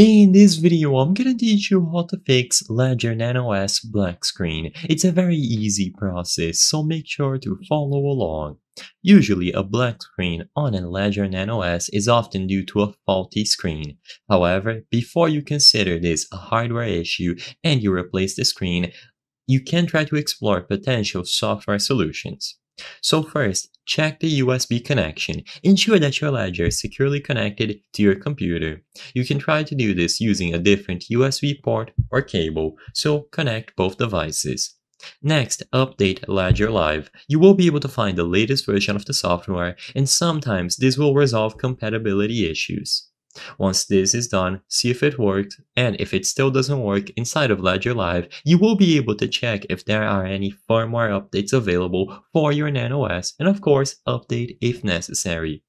In this video, I'm gonna teach you how to fix Ledger Nano S black screen. It's a very easy process, so make sure to follow along. Usually, a black screen on a Ledger Nano S is often due to a faulty screen. However, before you consider this a hardware issue and you replace the screen, you can try to explore potential software solutions. So first, check the USB connection. Ensure that your ledger is securely connected to your computer. You can try to do this using a different USB port or cable, so connect both devices. Next, update Ledger Live. You will be able to find the latest version of the software, and sometimes this will resolve compatibility issues. Once this is done, see if it worked, and if it still doesn't work, inside of Ledger Live, you will be able to check if there are any firmware updates available for your Nano S, and of course, update if necessary.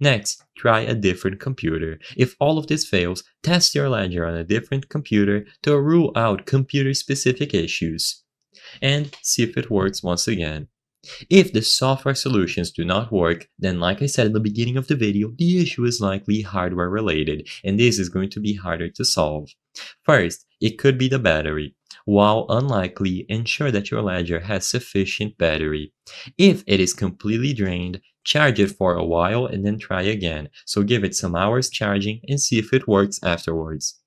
Next, try a different computer. If all of this fails, test your Ledger on a different computer to rule out computer-specific issues. And see if it works once again. If the software solutions do not work, then like I said in the beginning of the video, the issue is likely hardware related, and this is going to be harder to solve. First, it could be the battery. While unlikely, ensure that your ledger has sufficient battery. If it is completely drained, charge it for a while and then try again, so give it some hours charging and see if it works afterwards.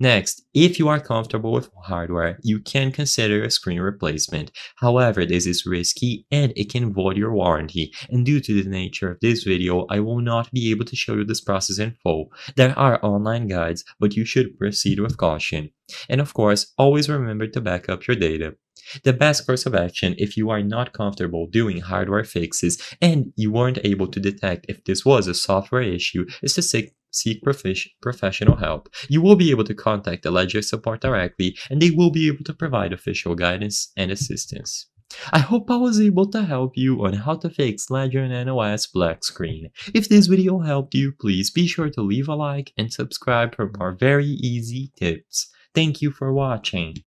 Next, if you are comfortable with hardware, you can consider a screen replacement. However, this is risky and it can void your warranty. And due to the nature of this video, I will not be able to show you this process in full. There are online guides, but you should proceed with caution. And of course, always remember to back up your data. The best course of action if you are not comfortable doing hardware fixes and you weren't able to detect if this was a software issue is to seek seek prof- professional help. You will be able to contact the Ledger support directly, and they will be able to provide official guidance and assistance. I hope I was able to help you on how to fix Ledger and NOS black screen. If this video helped you, please be sure to leave a like and subscribe for more very easy tips. Thank you for watching.